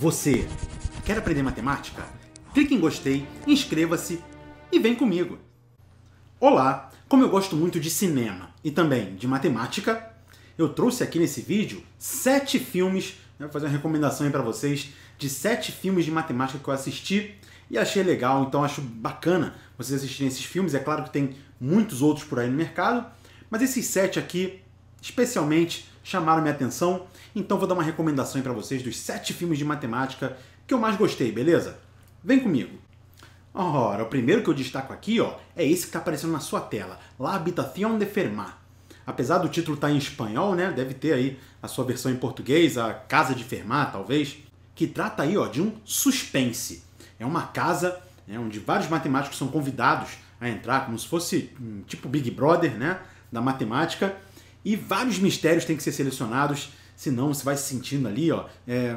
Você quer aprender matemática? Clique em gostei, inscreva-se e vem comigo! Olá! Como eu gosto muito de cinema e também de matemática, eu trouxe aqui nesse vídeo sete filmes, né, vou fazer uma recomendação aí para vocês, de sete filmes de matemática que eu assisti e achei legal, então acho bacana vocês assistirem esses filmes. É claro que tem muitos outros por aí no mercado, mas esses sete aqui, especialmente, chamaram minha atenção, então vou dar uma recomendação para vocês dos sete filmes de matemática que eu mais gostei, beleza? Vem comigo! Ora, o primeiro que eu destaco aqui ó, é esse que está aparecendo na sua tela, La Habitación de Fermat. Apesar do título estar tá em espanhol, né, deve ter aí a sua versão em português, a Casa de Fermat, talvez, que trata aí ó, de um suspense. É uma casa né, onde vários matemáticos são convidados a entrar, como se fosse um tipo Big Brother né, da matemática, e vários mistérios têm que ser selecionados, senão você vai se sentindo ali, ó. É,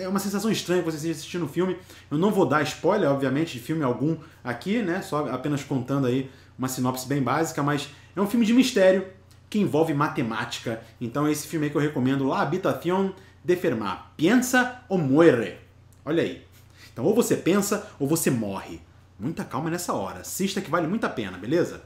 é uma sensação estranha você esteja assistindo um filme. Eu não vou dar spoiler, obviamente, de filme algum aqui, né? Só apenas contando aí uma sinopse bem básica, mas é um filme de mistério que envolve matemática. Então é esse filme aí que eu recomendo, La Habitación de Fermat. Pensa ou muere. Olha aí. Então ou você pensa ou você morre. Muita calma nessa hora. Assista que vale muito a pena, beleza?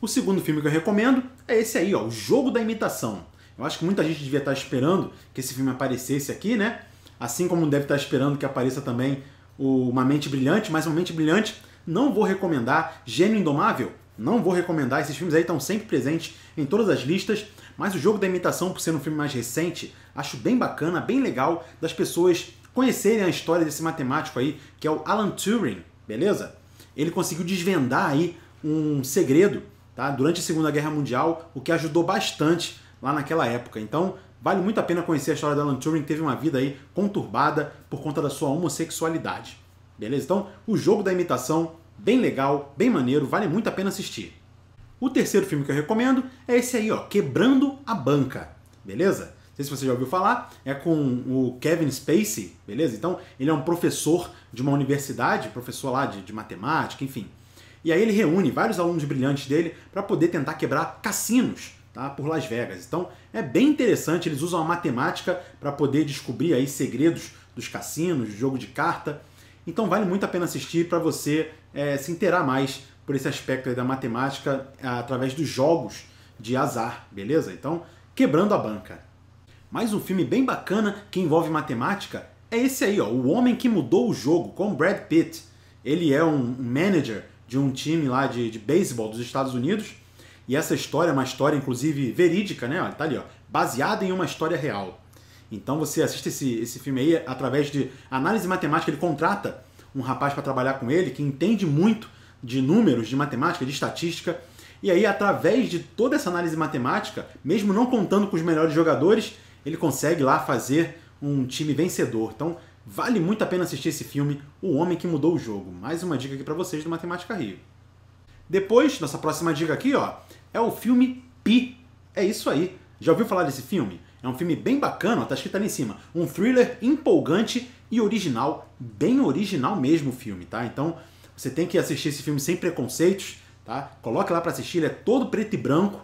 O segundo filme que eu recomendo é esse aí, ó, O Jogo da Imitação. Eu acho que muita gente devia estar esperando que esse filme aparecesse aqui, né? Assim como deve estar esperando que apareça também Uma Mente Brilhante, mas Uma Mente Brilhante não vou recomendar. Gênio Indomável, não vou recomendar. Esses filmes aí estão sempre presentes em todas as listas, mas o Jogo da Imitação, por ser um filme mais recente, acho bem bacana, bem legal das pessoas conhecerem a história desse matemático aí, que é o Alan Turing, beleza? Ele conseguiu desvendar aí um segredo tá? durante a Segunda Guerra Mundial, o que ajudou bastante lá naquela época. Então, vale muito a pena conhecer a história da Alan Turing, que teve uma vida aí conturbada por conta da sua homossexualidade. Beleza? Então, o jogo da imitação, bem legal, bem maneiro, vale muito a pena assistir. O terceiro filme que eu recomendo é esse aí, ó, Quebrando a Banca. Beleza? Não sei se você já ouviu falar, é com o Kevin Spacey, beleza? Então, ele é um professor de uma universidade, professor lá de, de matemática, enfim. E aí ele reúne vários alunos brilhantes dele para poder tentar quebrar cassinos tá, por Las Vegas. Então é bem interessante, eles usam a matemática para poder descobrir aí segredos dos cassinos, do jogo de carta. Então vale muito a pena assistir para você é, se inteirar mais por esse aspecto da matemática é, através dos jogos de azar, beleza? Então, quebrando a banca. Mais um filme bem bacana que envolve matemática é esse aí, ó, O Homem que Mudou o Jogo, com Brad Pitt. Ele é um manager de um time lá de, de beisebol dos Estados Unidos. E essa história é uma história, inclusive, verídica, né? Olha, tá ali, ó. Baseada em uma história real. Então você assiste esse, esse filme aí através de análise matemática. Ele contrata um rapaz para trabalhar com ele que entende muito de números, de matemática, de estatística. E aí, através de toda essa análise matemática, mesmo não contando com os melhores jogadores, ele consegue lá fazer um time vencedor. Então, Vale muito a pena assistir esse filme, O Homem que Mudou o Jogo. Mais uma dica aqui para vocês do Matemática Rio. Depois, nossa próxima dica aqui, ó, é o filme Pi. É isso aí. Já ouviu falar desse filme? É um filme bem bacana, ó, tá escrito ali em cima. Um thriller empolgante e original, bem original mesmo o filme, tá? Então, você tem que assistir esse filme sem preconceitos, tá? Coloque lá para assistir, ele é todo preto e branco.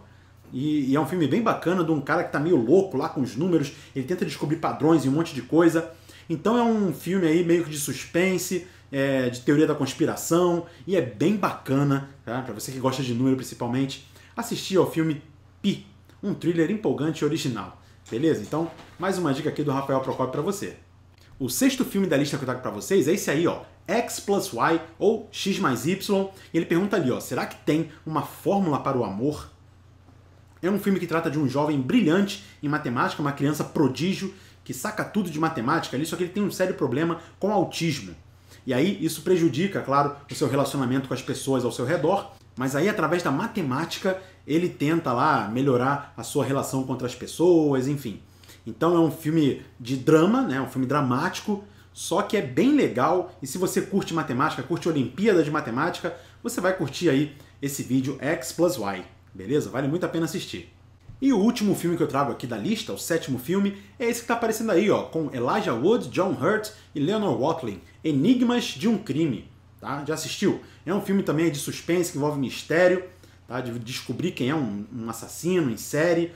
E, e é um filme bem bacana de um cara que tá meio louco lá com os números, ele tenta descobrir padrões e um monte de coisa. Então é um filme aí meio que de suspense, é, de teoria da conspiração, e é bem bacana, tá? para você que gosta de número principalmente, assistir ao filme Pi, um thriller empolgante e original. Beleza? Então, mais uma dica aqui do Rafael Procopio para você. O sexto filme da lista que eu trago para vocês é esse aí, ó, X plus Y ou X mais Y. E ele pergunta ali, ó, será que tem uma fórmula para o amor? É um filme que trata de um jovem brilhante em matemática, uma criança prodígio que saca tudo de matemática ali, só que ele tem um sério problema com autismo. E aí isso prejudica, claro, o seu relacionamento com as pessoas ao seu redor, mas aí através da matemática ele tenta lá melhorar a sua relação com as pessoas, enfim. Então é um filme de drama, né? Um filme dramático, só que é bem legal. E se você curte matemática, curte Olimpíada de Matemática, você vai curtir aí esse vídeo X plus Y, beleza? Vale muito a pena assistir. E o último filme que eu trago aqui da lista, o sétimo filme, é esse que tá aparecendo aí, ó, com Elijah Wood, John Hurt e Leonor Watling, Enigmas de um Crime, tá? Já assistiu? É um filme também de suspense, que envolve mistério, tá? De descobrir quem é um, um assassino em série,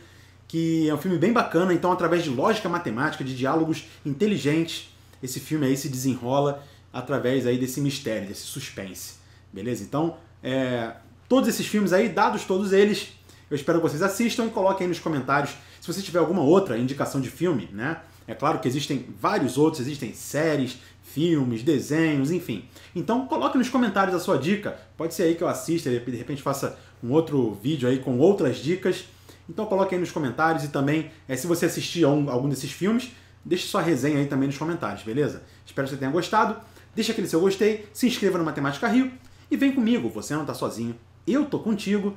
que é um filme bem bacana, então através de lógica matemática, de diálogos inteligentes, esse filme aí se desenrola através aí desse mistério, desse suspense, beleza? Então, é... Todos esses filmes aí, dados todos eles, eu espero que vocês assistam e coloquem aí nos comentários se você tiver alguma outra indicação de filme, né? É claro que existem vários outros, existem séries, filmes, desenhos, enfim. Então coloque nos comentários a sua dica. Pode ser aí que eu assista, e de repente faça um outro vídeo aí com outras dicas. Então coloque aí nos comentários e também, é, se você assistir a um, algum desses filmes, deixe sua resenha aí também nos comentários, beleza? Espero que você tenha gostado. Deixa aquele seu gostei, se inscreva no Matemática Rio e vem comigo, você não está sozinho. Eu tô contigo